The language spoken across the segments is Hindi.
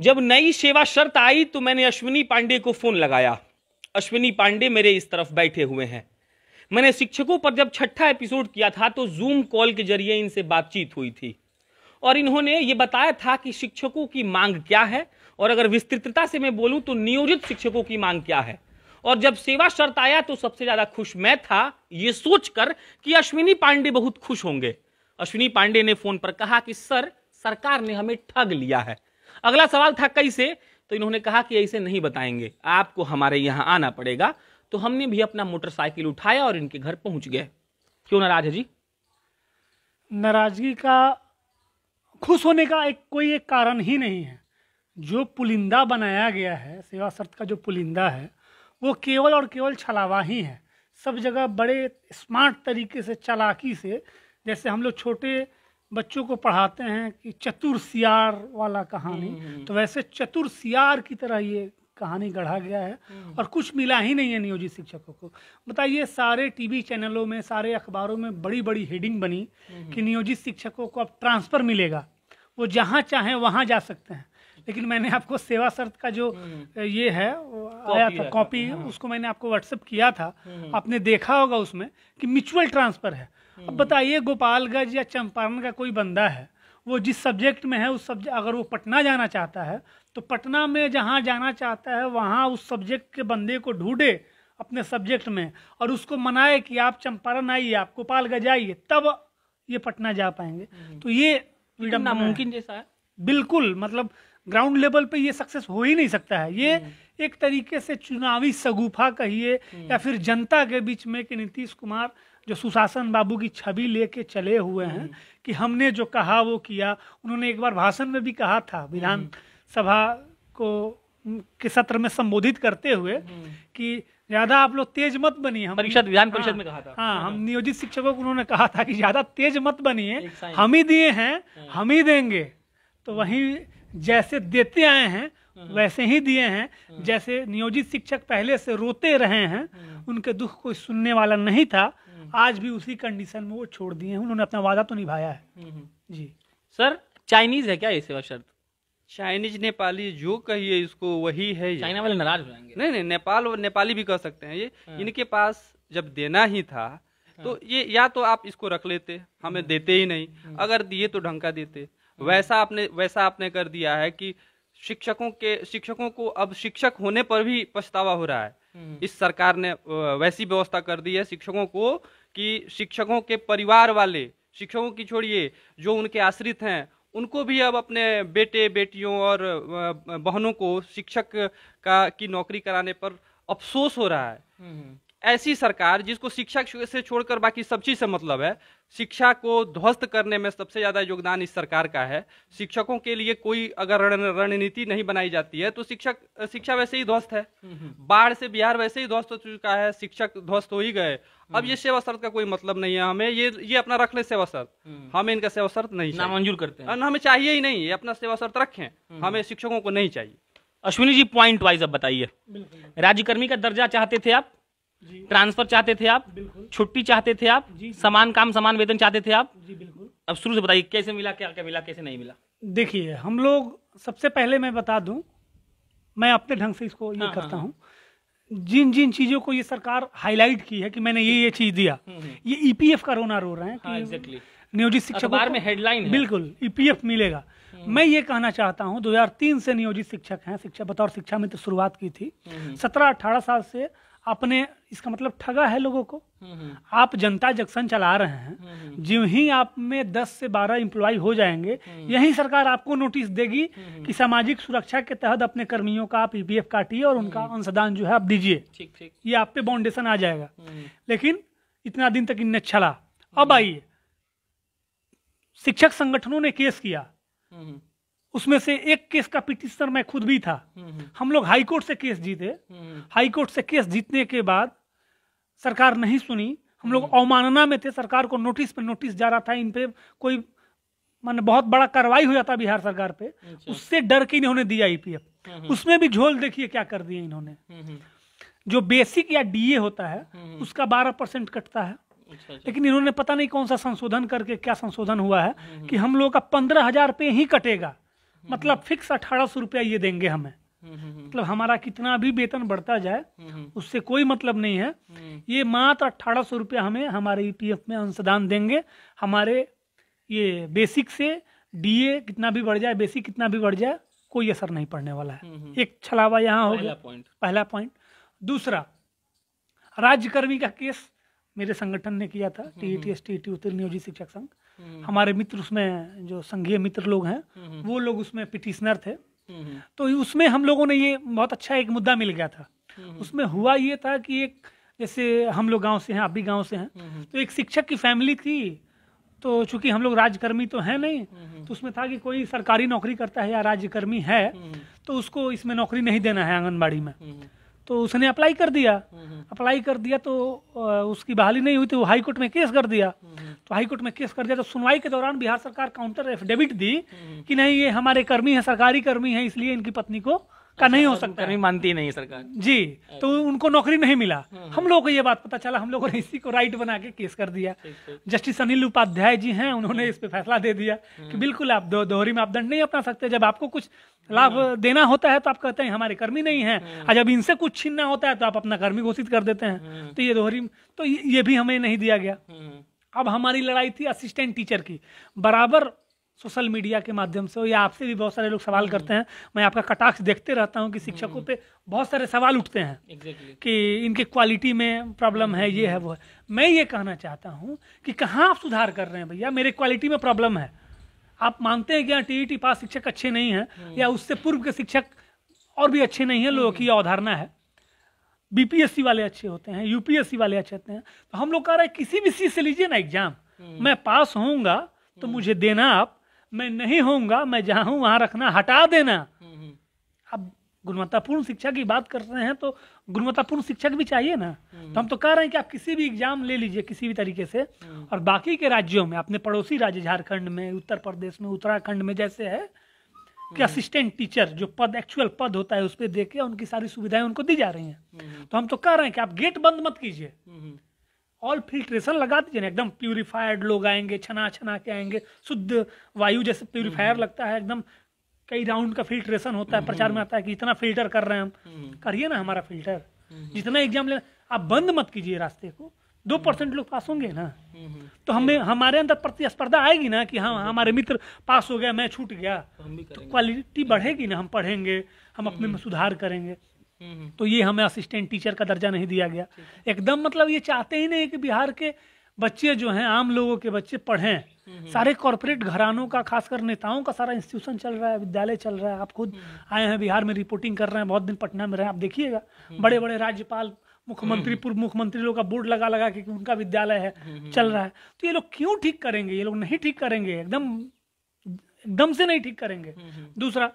जब नई सेवा शर्त आई तो मैंने अश्विनी पांडे को फोन लगाया अश्विनी पांडे मेरे इस तरफ बैठे हुए हैं मैंने शिक्षकों पर जब छठा एपिसोड किया था तो जूम कॉल के जरिए इनसे बातचीत हुई थी और इन्होंने ये बताया था कि शिक्षकों की मांग क्या है और अगर विस्तृतता से मैं बोलूं तो नियोजित शिक्षकों की मांग क्या है और जब सेवा शर्त आया तो सबसे ज्यादा खुश मैं था ये सोचकर कि अश्विनी पांडे बहुत खुश होंगे अश्विनी पांडे ने फोन पर कहा कि सर सरकार ने हमें ठग लिया है अगला सवाल था कैसे तो इन्होंने कहा कि ऐसे नहीं बताएंगे आपको हमारे यहाँ आना पड़ेगा तो हमने भी अपना मोटरसाइकिल उठाया और इनके घर पहुंच गए क्यों नाराज है जी नाराजगी का खुश होने का एक कोई एक कारण ही नहीं है जो पुलिंदा बनाया गया है सेवा शर्त का जो पुलिंदा है वो केवल और केवल छलावा ही है सब जगह बड़े स्मार्ट तरीके से चलाकी से जैसे हम लोग छोटे बच्चों को पढ़ाते हैं कि चतुर सियार वाला कहानी हम्म, हम्म। तो वैसे चतुर सियार की तरह ये कहानी गढ़ा गया है हम्म। और कुछ मिला ही नहीं है नियोजित शिक्षकों को बताइए सारे टीवी चैनलों में सारे अखबारों में बड़ी बड़ी हेडिंग बनी कि नियोजित शिक्षकों को अब ट्रांसफ़र मिलेगा वो जहाँ चाहें वहाँ जा सकते हैं लेकिन मैंने आपको सेवा शर्त का जो ये है आया था कॉपी हाँ। उसको मैंने आपको व्हाट्सअप किया था आपने देखा होगा उसमें कि म्यूचुअल ट्रांसफ़र है अब बताइए गोपालगंज या चंपारण का कोई बंदा है वो जिस सब्जेक्ट में है उस सब्जेक्ट अगर वो पटना जाना चाहता है तो पटना में जहाँ जाना चाहता है वहाँ उस सब्जेक्ट के बंदे को ढूंढे अपने सब्जेक्ट में और उसको मनाए कि आप चंपारण आइए आप गोपालगंज आइए तब ये पटना जा पाएंगे हम्म। तो ये फ्रीडम नामुमकिन जैसा है बिल्कुल मतलब ग्राउंड लेवल पे ये सक्सेस हो ही नहीं सकता है ये हम्म। एक तरीके से चुनावी सगुफा कहिए या हम्म। फिर जनता के बीच में कि नीतीश कुमार जो सुशासन बाबू की छवि लेके चले हुए हैं हम्म। कि हमने जो कहा वो किया उन्होंने एक बार भाषण में भी कहा था विधान हम्म। सभा को के सत्र में संबोधित करते हुए हम्म। कि ज्यादा आप लोग तेज मत बनिए परिषद विधान परिषद हाँ, में कहा था हाँ, हाँ हम नियोजित शिक्षकों को उन्होंने कहा था कि ज्यादा तेज मत बनिए हम ही दिए हैं हाँ। हम ही देंगे तो वही जैसे देते आए हैं वैसे ही दिए हैं जैसे नियोजित शिक्षक पहले से रोते रहे हैं उनके दुख कोई सुनने वाला नहीं था आज भी उसी कंडीशन में वो छोड़ दिए हैं उन्होंने अपना वादा तो निभाया है हम्म, हम्म। जी सर चाइनीज है क्या ये सेवा शर्त चाइनीज नेपाली जो कहिए इसको वही है चाइना वाले नाराज हो जाएंगे नहीं नहीं नेपाल और नेपाली भी कह सकते हैं ये हाँ। इनके पास जब देना ही था हाँ। तो ये या तो आप इसको रख लेते हमें हाँ। देते ही नहीं अगर दिए तो ढंग का देते वैसा आपने वैसा आपने कर दिया है कि शिक्षकों के शिक्षकों को अब शिक्षक होने पर भी पछतावा हो रहा है हम्म। इस सरकार ने वैसी व्यवस्था कर दी है शिक्षकों को कि शिक्षकों के परिवार वाले शिक्षकों की छोड़िए जो उनके आश्रित हैं उनको भी अब अपने बेटे बेटियों और बहनों को शिक्षक का की नौकरी कराने पर अफसोस हो रहा है हम्म। ऐसी सरकार जिसको शिक्षा से छोड़कर बाकी सब चीज से मतलब है शिक्षा को ध्वस्त करने में सबसे ज्यादा योगदान इस सरकार का है शिक्षकों के लिए कोई अगर रणनीति नहीं बनाई जाती है तो शिक्षक शिक्षा वैसे ही ध्वस्त है हम्म, हम्म। बाढ़ से बिहार वैसे ही ध्वस्त हो चुका है शिक्षक ध्वस्त हो ही गए अब हम्म। ये सेवा शर्त का कोई मतलब नहीं है हमें ये ये अपना रख ले सेवा शर्त हमें इनका सेवा शर्त नहीं मंजूर करते हैं हमें चाहिए ही नहीं ये अपना सेवा शर्त रखें हमें शिक्षकों को नहीं चाहिए अश्विनी जी पॉइंट वाइज अब बताइए राज्यकर्मी का दर्जा चाहते थे आप ट्रांसफर चाहते थे आप छुट्टी चाहते थे आप समान काम समान वेतन चाहते थे आप जी बिल्कुल अब शुरू से बताइए कैसे मिला क्या क्या मिला कैसे नहीं मिला देखिए हम लोग सबसे पहले मैं बता दूं मैं अपने ढंग से इसको ये हाँ, हाँ, करता हाँ। हूं जिन जिन चीजों को ये सरकार हाईलाइट की है कि मैंने ये ये चीज दिया हम्म, हम्म। ये ईपीएफ e का रोना रो रहे हैं कि नियोजित शिक्षक में हेडलाइन बिल्कुल ईपीएफ e मिलेगा हम्म। मैं ये कहना चाहता हूँ 2003 से नियोजित शिक्षक हैं शिक्षा बतौर शिक्षा मित्र शुरुआत की थी सत्रह अठारह साल से अपने इसका मतलब ठगा है लोगों को हम्म, हम्म। आप जनता जंक्शन चला रहे हैं हम्म, जो ही आप में 10 से 12 इम्प्लॉय हो जाएंगे यही सरकार आपको नोटिस देगी कि सामाजिक सुरक्षा के तहत अपने कर्मियों का आप ईपीएफ e काटिए और उनका अंशदान जो है आप दीजिए ये आप पे बाउंडेशन आ जाएगा लेकिन इतना दिन तक इनने छला अब आइए शिक्षक संगठनों ने केस किया उसमें से एक केस का पिटिशनर मैं खुद भी था हम लोग हाईकोर्ट से केस जीते हाईकोर्ट से केस जीतने के बाद सरकार नहीं सुनी हम लोग अवमानना में थे सरकार को नोटिस पे नोटिस जा रहा था इन पे कोई मान बहुत बड़ा कार्रवाई हो जाता बिहार सरकार पे अच्छा। उससे डर के इन्होंने दिया ईपीएफ e हम्म। उसमें भी झोल देखिए क्या कर दिए इन्होंने हम्म। जो बेसिक या डीए होता है हम्म। उसका बारह परसेंट कटता है अच्छा, अच्छा। लेकिन इन्होंने पता नहीं कौन सा संशोधन करके क्या संशोधन हुआ है कि हम लोगों का पंद्रह हजार पे ही कटेगा हम्म। मतलब फिक्स अठारह सौ रुपया ये देंगे हमें हम्म, हम्म, मतलब हमारा कितना भी वेतन बढ़ता जाए उससे कोई मतलब नहीं है ये मात्र अट्ठारह सौ रुपया हमें हमारे ईपीएफ e में अंशदान देंगे हमारे ये बेसिक से डीए कितना भी बढ़ जाए बेसिक कितना भी बढ़ जाए कोई असर नहीं पड़ने वाला है एक छलावा यहाँ हो गया पहला पॉइंट दूसरा राज्यकर्मी का केस मेरे संगठन ने किया था T E T S T T उत्तर नियोजित शिक्षक संघ हम्म। हमारे मित्र उसमें जो संघीय मित्र लोग हैं हम्म। वो लोग उसमें पिटिशनर थे हम्म। तो उसमें हम लोगों ने ये बहुत अच्छा एक मुद्दा मिल गया था उसमें हुआ ये था कि एक जैसे हम लोग गांव से हैं आप भी गांव से हैं तो एक शिक्षक की फैमिली थी तो चूंकि हम लोग राजकर्मी तो हैं नहीं तो उसमें था कि कोई सरकारी नौकरी करता है या राज्यकर्मी है तो उसको इसमें नौकरी नहीं देना है आंगनबाड़ी में तो उसने अप्लाई कर दिया अप्लाई कर दिया तो उसकी बहाली नहीं हुई थी तो वो हाईकोर्ट में केस कर दिया तो हाईकोर्ट में केस कर दिया तो सुनवाई के दौरान बिहार सरकार काउंटर एफिडेविट दी कि नहीं ये हमारे कर्मी है सरकारी कर्मी है इसलिए इनकी पत्नी को का अच्छा, नहीं हो सकता नहीं मानती नहीं सरकार जी तो अच्छा। उनको नौकरी नहीं मिला हम्म। हम लोगों को ये बात पता चला हम लोगों ने इसी को राइट बना के केस कर दिया जस्टिस अनिल उपाध्याय जी हैं उन्होंने हम्म। इस पे फैसला दे दिया कि हम्म। बिल्कुल आप दो दोहरी मापदंड नहीं अपना सकते जब आपको कुछ लाभ देना होता है तो आप कहते हैं हमारे कर्मी नहीं है और जब इनसे कुछ छीनना होता है तो आप अपना कर्मी घोषित कर देते हैं तो ये दोहरी तो ये भी हमें नहीं दिया गया अब हमारी लड़ाई थी असिस्टेंट टीचर की बराबर सोशल मीडिया के माध्यम से या आपसे भी बहुत सारे लोग सवाल हम्म। करते हैं मैं आपका कटाक्ष देखते रहता हूँ कि शिक्षकों हम्म। पे बहुत सारे सवाल उठते हैं exactly. कि इनके क्वालिटी में प्रॉब्लम है ये है वो है मैं ये कहना चाहता हूँ कि कहाँ आप सुधार कर रहे हैं भैया मेरे क्वालिटी में प्रॉब्लम है आप मानते हैं कि यहाँ टी e पास शिक्षक अच्छे नहीं है हम्म। या उससे पूर्व के शिक्षक और भी अच्छे नहीं है लोगों की अवधारणा है बीपीएससी वाले अच्छे होते हैं यूपीएससी वाले अच्छे होते हैं तो हम लोग कह रहे हैं किसी भी चीज से लीजिए ना एग्जाम हम्म। मैं पास होऊंगा तो हम्म। मुझे देना आप मैं नहीं होऊंगा मैं जहां हूं वहां रखना हटा देना हम्म, अब गुणवत्तापूर्ण शिक्षा की बात कर रहे हैं तो गुणवत्तापूर्ण शिक्षक भी चाहिए ना तो हम तो कह रहे हैं कि आप किसी भी एग्जाम ले लीजिए किसी भी तरीके से और बाकी के राज्यों में अपने पड़ोसी राज्य झारखंड में उत्तर प्रदेश में उत्तराखंड में जैसे है कि असिस्टेंट टीचर जो पद एक्चुअल पद होता है उस पर दे के उनकी सारी सुविधाएं उनको दी जा रही हैं हम्म। तो हम तो कह रहे हैं कि आप गेट बंद मत कीजिए ऑल हम्म। फिल्ट्रेशन लगा दीजिए ना एकदम प्यूरिफाइड लोग आएंगे छना छना के आएंगे शुद्ध वायु जैसे प्योरीफायर हम्म। लगता है एकदम कई राउंड का फिल्ट्रेशन होता है प्रचार में आता है कि इतना फिल्टर कर रहे हैं हम करिए ना हमारा फिल्टर जितना एग्जाम ले आप बंद मत कीजिए रास्ते को दो परसेंट लोग पास होंगे ना हम्म, हम्म। तो हमें हमारे अंदर प्रतिस्पर्धा आएगी ना कि हाँ हम्म। हमारे मित्र पास हो गया मैं छूट गया तो क्वालिटी बढ़ेगी ना हम पढ़ेंगे हम अपने में सुधार करेंगे तो ये हमें असिस्टेंट टीचर का दर्जा नहीं दिया गया एकदम मतलब ये चाहते ही नहीं कि बिहार के बच्चे जो हैं आम लोगों के बच्चे पढ़ें सारे कॉरपोरेट घरानों का खासकर नेताओं का सारा इंस्टीट्यूशन चल रहा है विद्यालय चल रहा है आप खुद आए हैं बिहार में रिपोर्टिंग कर रहे हैं बहुत दिन पटना में रहे हैं आप देखिएगा बड़े बड़े राज्यपाल मुख्यमंत्री हम्म। पूर्व मुख्यमंत्री लोग का बोर्ड लगा लगा के उनका विद्यालय है हम्म, हम्म, चल रहा है तो ये लोग क्यों ठीक करेंगे ये लोग नहीं ठीक करेंगे एकदम एकदम से नहीं ठीक करेंगे दूसरा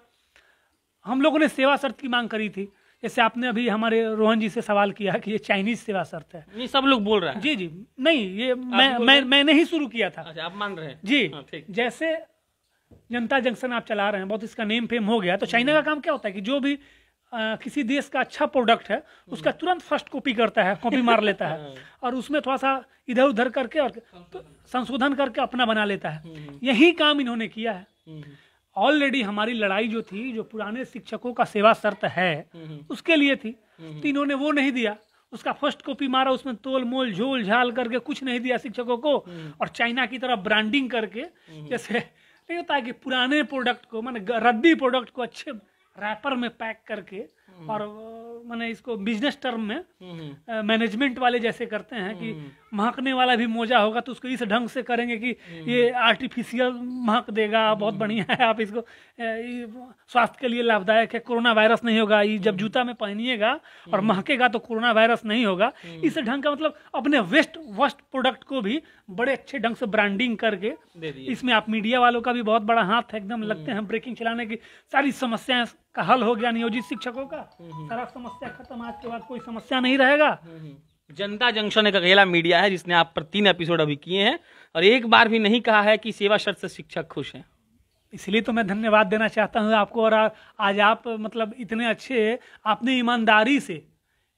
हम लोगों ने सेवा शर्त की मांग करी थी जैसे आपने अभी हमारे रोहन जी से सवाल किया कि ये चाइनीज सेवा शर्त है ये सब लोग बोल रहे हैं जी जी नहीं ये मैं मैं मैंने ही शुरू किया था अच्छा आप मान रहे हैं जी हाँ, जैसे जनता जंक्शन आप चला रहे हैं बहुत इसका नेम फेम हो गया तो चाइना का काम क्या होता है कि जो भी आ, किसी देश का अच्छा प्रोडक्ट है उसका हम्म। तुरंत फर्स्ट कॉपी करता है कॉपी मार लेता है हाँ। और उसमें थोड़ा सा इधर उधर करके और तो संशोधन करके अपना बना लेता है हम्म, हम्म। यही काम इन्होंने किया है ऑलरेडी हमारी लड़ाई जो थी जो पुराने शिक्षकों का सेवा शर्त है उसके लिए थी तो इन्होंने वो नहीं दिया उसका फर्स्ट कॉपी मारा उसमें तोल मोल झोल झाल करके कुछ नहीं दिया शिक्षकों को और चाइना की तरफ ब्रांडिंग करके जैसे नहीं होता है कि पुराने प्रोडक्ट को मैंने रद्दी प्रोडक्ट को अच्छे रैपर में पैक करके हम्म। और मैंने इसको बिजनेस टर्म में मैनेजमेंट हम्म। वाले जैसे करते हैं कि हम्म। महकने वाला भी मोजा होगा तो उसको इस ढंग से करेंगे कि हम्म। ये आर्टिफिशियल महक देगा बहुत बढ़िया है आप इसको स्वास्थ्य के लिए लाभदायक है कोरोना वायरस नहीं होगा ये जब हम्म। जूता में पहनिएगा और महकेगा हम्म। तो कोरोना वायरस नहीं होगा इस ढंग का मतलब अपने वेस्ट वर्स्ट प्रोडक्ट को भी बड़े अच्छे ढंग से ब्रांडिंग करके इसमें आप मीडिया वालों का भी बहुत बड़ा हाथ है एकदम लगते हैं ब्रेकिंग चलाने की सारी समस्याएं का हल हो गया नियोजित शिक्षकों का सारा समस्या खत्म आज के बाद कोई समस्या नहीं रहेगा जनता जंक्शन एक अकेला मीडिया है जिसने आप पर तीन एपिसोड अभी किए हैं और एक बार भी नहीं कहा है कि सेवा शर्त से शिक्षक खुश हैं इसलिए तो मैं धन्यवाद देना चाहता हूँ आपको और आ, आज आप मतलब इतने अच्छे आपने ईमानदारी से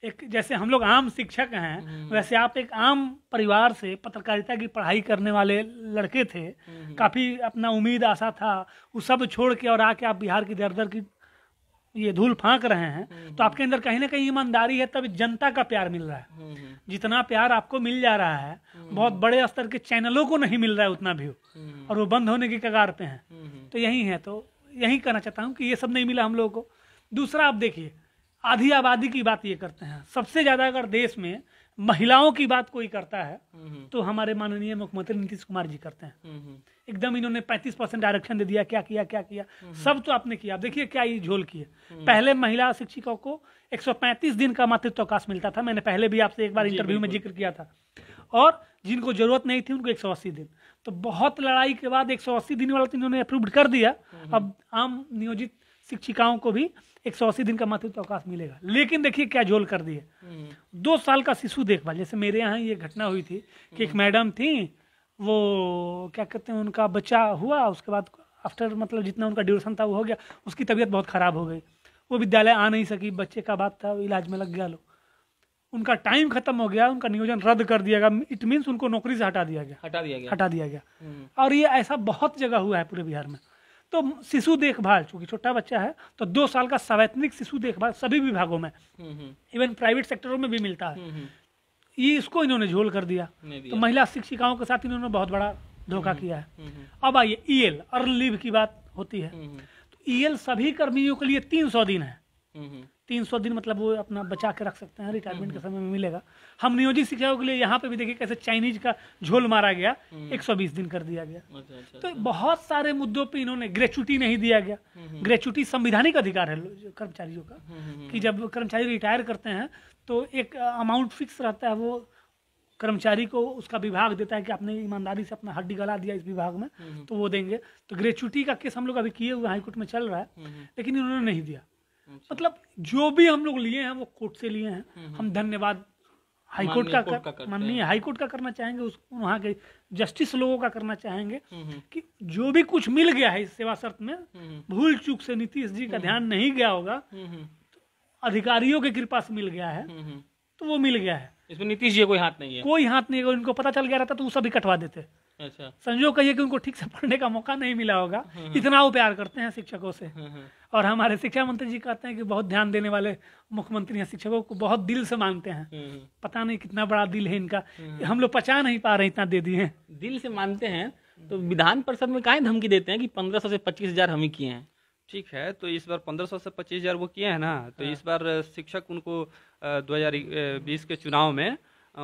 एक जैसे हम लोग आम शिक्षक हैं हम्म। वैसे आप एक आम परिवार से पत्रकारिता की पढ़ाई करने वाले लड़के थे हम्म। काफ़ी अपना उम्मीद आशा था वो सब छोड़ के और आके आप बिहार की दर दर की ये धूल फांक रहे हैं हम्म, तो आपके अंदर कहीं ना कहीं ईमानदारी है तब जनता का प्यार मिल रहा है हम्म, हम्म। जितना प्यार आपको मिल जा रहा है बहुत बड़े स्तर के चैनलों को नहीं मिल रहा है उतना व्यू और वो बंद होने के कगार पे हैं तो यही है तो यही कहना चाहता हूँ कि ये सब नहीं मिला हम लोगों को दूसरा आप देखिए आधी आबादी की बात ये करते हैं सबसे ज्यादा अगर देश में महिलाओं की बात कोई करता है तो हमारे माननीय मुख्यमंत्री नीतीश कुमार जी करते हैं एकदम इन्होंने 35 परसेंट आरक्षण दे दिया क्या किया क्या किया हम्म। सब तो आपने किया देखिए क्या ये झोल किया हम्म। पहले महिला शिक्षिकों को 135 दिन का मातृत्व अवकाश मिलता था मैंने पहले भी आपसे एक बार इंटरव्यू में जिक्र किया था और जिनको जरूरत नहीं थी उनको 180 दिन तो बहुत लड़ाई के बाद 180 दिन वाला तो इन्होंने अप्रूव कर दिया हम्म। अब आम नियोजित शिक्षिकाओं को भी 180 दिन का मातृत्व अवकाश मिलेगा लेकिन देखिए क्या झोल कर दिए दो साल का शिशु देखभाल जैसे मेरे यहाँ ये घटना हुई थी कि एक मैडम थी वो क्या कहते हैं उनका बच्चा हुआ उसके बाद आफ्टर मतलब जितना उनका ड्यूरेशन था वो हो गया उसकी तबीयत बहुत ख़राब हो गई वो विद्यालय आ नहीं सकी बच्चे का बात था इलाज में लग गया लोग उनका टाइम खत्म हो गया उनका नियोजन रद्द कर दिया गया इट मीन्स उनको नौकरी से हटा दिया गया हटा दिया गया हटा दिया गया हम्म। और ये ऐसा बहुत जगह हुआ है पूरे बिहार में तो शिशु देखभाल चूंकि छोटा बच्चा है तो दो साल का सवैतनिक शिशु देखभाल सभी विभागों में हम्म, हम्म। इवन प्राइवेट सेक्टरों में भी मिलता है ये इसको इन्होंने झोल कर दिया तो महिला शिक्षिकाओं के साथ इन्होंने बहुत बड़ा धोखा हम्म, किया है हम्म, हम्म। अब आइए ईएल e अर्न लीव की बात होती है तो ईएल e सभी कर्मियों के लिए तीन सौ दिन है तीन सौ दिन मतलब वो अपना बचा के रख सकते हैं रिटायरमेंट के समय में मिलेगा हम नियोजित शिक्षकों के लिए यहाँ पे भी देखिए कैसे चाइनीज का झोल मारा गया 120 दिन कर दिया गया अच्छा, अच्छा, तो अच्छा। बहुत सारे मुद्दों पे इन्होंने ग्रेचुटी नहीं दिया गया ग्रेचुटी संविधानिक अधिकार है कर्मचारियों का कि जब कर्मचारी रिटायर करते हैं तो एक अमाउंट फिक्स रहता है वो कर्मचारी को उसका विभाग देता है कि आपने ईमानदारी से अपना हड्डी गला दिया इस विभाग में हम्म, हम्म। तो वो देंगे तो ग्रेचुटी का केस हम लोग अभी किए हुए हाईकोर्ट में चल रहा है हम्म, लेकिन इन्होंने नहीं दिया अच्छा। मतलब जो भी हम लोग लिए हैं वो कोर्ट से लिए हैं हम धन्यवाद हाईकोर्ट का, का, माननीय हाईकोर्ट का करना चाहेंगे उस वहाँ के जस्टिस लोगों का करना चाहेंगे कि जो भी कुछ मिल गया है इस सेवा शर्त में भूल चूक से नीतीश जी का ध्यान नहीं गया होगा अधिकारियों की कृपा से मिल गया है हम्म, हम्म। तो वो मिल गया है इसमें नीतीश जी कोई हाथ नहीं है कोई हाथ नहीं है उनको पता चल गया रहता तो वो सभी कटवा देते अच्छा संजो कहिए कि उनको ठीक से पढ़ने का मौका नहीं मिला होगा हम्म, इतना वो प्यार करते हैं शिक्षकों से और हमारे शिक्षा मंत्री जी कहते हैं कि बहुत ध्यान देने वाले मुख्यमंत्री हैं शिक्षकों को बहुत दिल से मानते हैं पता नहीं कितना बड़ा दिल है इनका हम लोग पचा नहीं पा रहे इतना दे दिए दिल से मानते हैं तो विधान परिषद में काहे धमकी देते हैं कि पंद्रह सौ से पच्चीस हजार हम ही किए हैं ठीक है तो इस बार पंद्रह सौ से पच्चीस हजार वो किए हैं ना तो हाँ। इस बार शिक्षक उनको दो हजार बीस के चुनाव में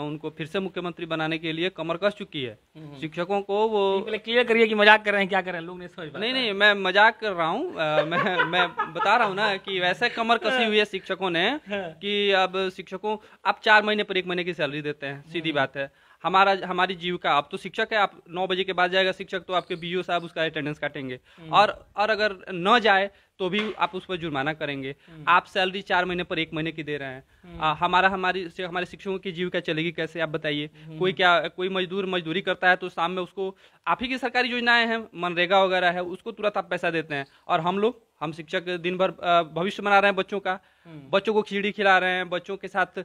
उनको फिर से मुख्यमंत्री बनाने के लिए कमर कस चुकी है हम्म। शिक्षकों को वो तो क्लियर करिए कि मजाक कर रहे हैं क्या कर रहे हैं लोग नहीं समझ नहीं नहीं मैं मजाक कर रहा हूँ मैं मैं बता रहा हूँ ना कि वैसे कमर कसी हाँ। हुई है शिक्षकों ने हाँ। कि अब शिक्षकों आप चार महीने पर एक महीने की सैलरी देते हैं सीधी हम्म। बात है हमारा हमारी जीविका आप तो शिक्षक है आप नौ बजे के बाद जाएगा शिक्षक तो आपके बी साहब उसका अटेंडेंस काटेंगे हम्म। और और अगर न जाए तो भी आप उस पर जुर्माना करेंगे हम्म। आप सैलरी चार महीने पर एक महीने की दे रहे हैं हम्म। आ, हमारा हमारी से हमारे शिक्षकों की जीविका चलेगी कैसे आप बताइए हम्म। कोई क्या कोई मजदूर मजदूरी करता है तो शाम में उसको आप ही की सरकारी योजनाएं हैं मनरेगा वगैरह है उसको तुरंत आप पैसा देते हैं और हम लोग हम शिक्षक दिन भर भविष्य बना रहे हैं बच्चों का बच्चों को खिचड़ी खिला रहे हैं बच्चों के साथ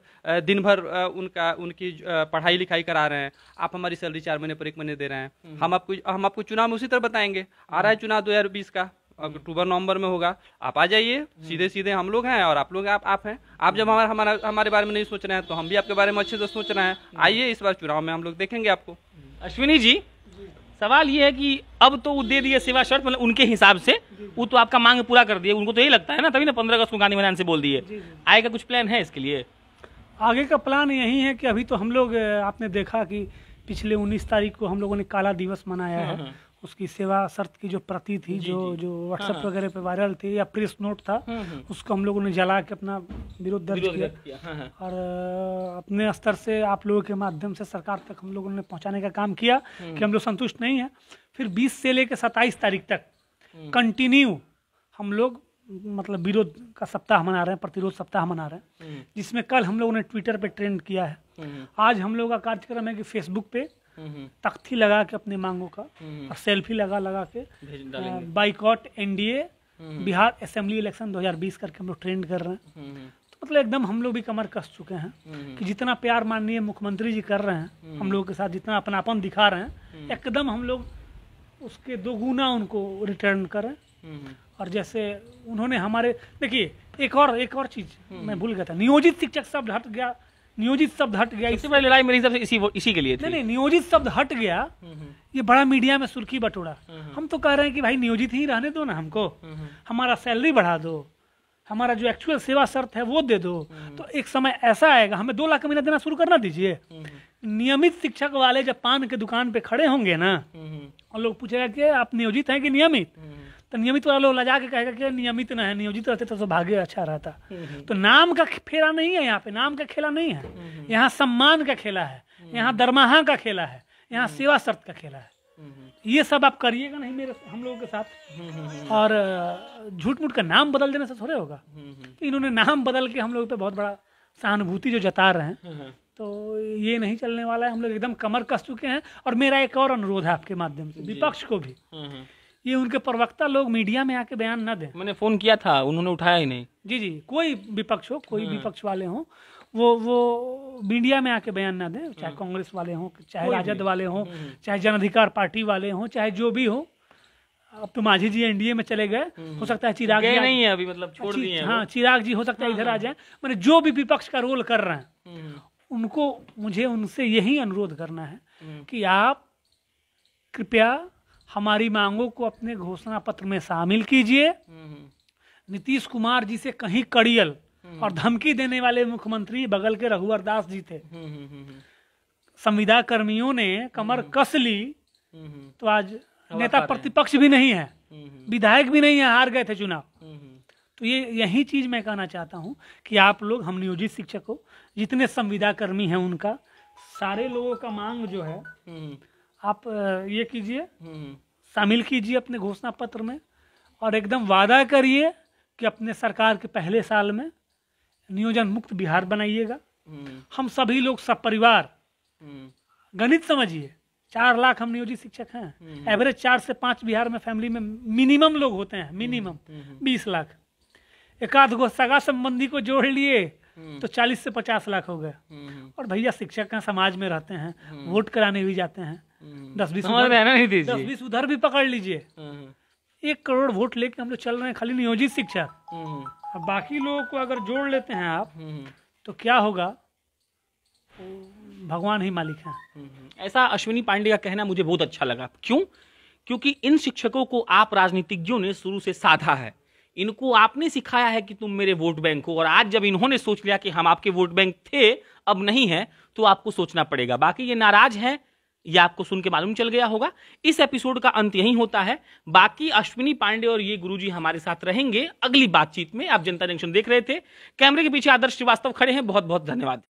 दिन भर उनका उनकी पढ़ाई लिखाई करा रहे हैं आप हमारी सैलरी चार महीने पर एक महीने दे रहे हैं हम आपको हम आपको चुनाव में उसी तरह बताएंगे आ रहा है चुनाव दो का अक्टूबर नवंबर में होगा आप आ जाइए सीधे सीधे हम लोग हैं और आप लोग आप आप हैं आप जब हमारा हमारा हमारे बारे में नहीं सोच रहे हैं तो हम भी आपके बारे में अच्छे से सोच रहे हैं आइए इस बार चुनाव में हम लोग देखेंगे आपको अश्विनी जी सवाल ये है कि अब तो वो दे दिए सेवा शर्त मतलब उनके हिसाब से वो तो आपका मांग पूरा कर दिए उनको तो यही लगता है ना तभी ना पंद्रह अगस्त को गांधी मैदान से बोल दिए आए का कुछ प्लान है इसके लिए आगे का प्लान यही है कि अभी तो हम लोग आपने देखा कि पिछले 19 तारीख को हम लोगों ने काला दिवस मनाया है हाँ, हाँ। उसकी सेवा शर्त की जो प्रति थी जो जो व्हाट्सएप हाँ। वगैरह पे वायरल थी या प्रेस नोट था हम्म, हम्म। उसको हम लोगों ने जला के अपना विरोध दर्ज किया, हाँ, हाँ। और अपने स्तर से आप लोगों के माध्यम से सरकार तक हम लोगों ने पहुंचाने का काम किया हम्म। कि हम लोग संतुष्ट नहीं है फिर बीस से लेकर 27 तारीख तक कंटिन्यू हम लोग मतलब विरोध का सप्ताह मना रहे हैं प्रतिरोध सप्ताह मना रहे हैं जिसमें कल हम लोगों ने ट्विटर पर ट्रेंड किया है आज हम लोग का कार्यक्रम है कि फेसबुक पे तख्ती लगा के अपनी मांगों का हम्म। और सेल्फी लगा लगा के बाइकआउट एनडीए हम्म। बिहार असेंबली इलेक्शन 2020 करके हम लोग ट्रेंड कर रहे हैं हम्म। तो मतलब एकदम हम लोग भी कमर कस चुके हैं कि जितना प्यार माननीय मुख्यमंत्री जी कर रहे हैं हम लोगों के साथ जितना अपनापन दिखा रहे हैं एकदम हम लोग उसके दो गुना उनको रिटर्न करें और जैसे उन्होंने हमारे देखिए एक और एक और चीज मैं भूल गया था नियोजित शिक्षक सब हट गया नियोजित शब्द हट गया इससे पहले लड़ाई मेरे हिसाब से इसी इसी के लिए थी। नहीं नहीं नियोजित शब्द हट गया हम्म, हम्म। ये बड़ा मीडिया में सुर्खी बटोरा हम्म, हम तो कह रहे हैं कि भाई नियोजित ही रहने दो ना हमको हमारा सैलरी बढ़ा दो हमारा जो एक्चुअल सेवा शर्त है वो दे दो तो एक समय ऐसा आएगा हमें दो लाख का महीना देना शुरू करना दीजिए नियमित शिक्षक वाले जब पान के दुकान पे खड़े होंगे ना और लोग पूछेगा कि आप नियोजित हैं कि नियमित तो नियमित वाला लोग लजा के कहेगा कि नियमित ना है नियोजित रहते तो, तो भाग्य अच्छा रहता हम्म, हम्म। तो नाम का फेरा नहीं है यहाँ पे नाम का खेला नहीं है हम्म, यहाँ सम्मान का खेला है यहाँ दरमाहा का खेला है यहाँ सेवा शर्त का खेला है ये सब आप करिएगा नहीं मेरे हम लोगों के साथ और झूठ मूठ का नाम बदल देने से थोड़े होगा तो इन्होंने नाम बदल के हम लोग पे बहुत बड़ा सहानुभूति जो जता रहे हैं तो ये नहीं चलने वाला है हम लोग एकदम कमर कस चुके हैं और मेरा एक और अनुरोध है आपके माध्यम से विपक्ष को भी ये उनके प्रवक्ता लोग मीडिया में आके बयान न दें मैंने फोन किया था उन्होंने उठाया ही नहीं जी जी कोई विपक्ष हो कोई हाँ। विपक्ष वाले हों वो वो मीडिया में आके बयान ना दें चाहे हाँ। कांग्रेस वाले हों चाहे राजद वाले हों हम्म, हम्म। चाहे जन अधिकार पार्टी वाले हों चाहे जो भी हो अब तो माझी जी एनडीए में चले गए हम्म, हो सकता है तो चिराग जी नहीं है अभी मतलब छोड़ दिए हाँ चिराग जी हो सकता है हाँ, इधर आ जाए मैंने जो भी विपक्ष का रोल कर रहे हैं उनको मुझे उनसे यही अनुरोध करना है कि आप कृपया हमारी मांगों को अपने घोषणा पत्र में शामिल कीजिए हम्म। नीतीश कुमार जी से कहीं कड़ियल हम्म। और धमकी देने वाले मुख्यमंत्री बगल के रघुवर दास जी थे हम्म, संविदा कर्मियों ने कमर कस ली तो आज नेता प्रतिपक्ष भी नहीं है विधायक भी नहीं है हार गए थे चुनाव तो ये यही चीज मैं कहना चाहता हूँ कि आप लोग हम नियोजित शिक्षक हो जितने संविदा कर्मी है उनका सारे लोगों का मांग जो है आप ये कीजिए हम्म। शामिल कीजिए अपने घोषणा पत्र में और एकदम वादा करिए कि अपने सरकार के पहले साल में नियोजन मुक्त बिहार बनाइएगा हम्म। हम सभी लोग सब परिवार हम्म। गणित समझिए चार लाख हम नियोजित शिक्षक हैं एवरेज चार से पांच बिहार में फैमिली में मिनिमम लोग होते हैं मिनिमम बीस लाख एकाध गो सगा संबंधी को जोड़ लिए तो चालीस से पचास लाख हो गए और भैया शिक्षक हैं समाज में रहते हैं वोट कराने भी जाते हैं हम्म। दस बीस नहीं दीजिए दस बीस उधर भी पकड़ लीजिए हम्म। एक करोड़ वोट लेके हम लोग चल रहे हैं खाली नियोजित शिक्षा हम्म। अब बाकी लोगों को अगर जोड़ लेते हैं आप तो क्या होगा भगवान ही मालिक है ऐसा अश्विनी पांडे का कहना मुझे बहुत अच्छा लगा क्यों क्योंकि इन शिक्षकों को आप राजनीतिज्ञों ने शुरू से साधा है इनको आपने सिखाया है कि तुम मेरे वोट बैंक हो और आज जब इन्होंने सोच लिया कि हम आपके वोट बैंक थे अब नहीं है तो आपको सोचना पड़ेगा बाकी ये नाराज हैं यह आपको सुन के मालूम चल गया होगा इस एपिसोड का अंत यही होता है बाकी अश्विनी पांडे और ये गुरुजी हमारे साथ रहेंगे अगली बातचीत में आप जनता जंक्शन देख रहे थे कैमरे के पीछे आदर्श श्रीवास्तव खड़े हैं बहुत बहुत धन्यवाद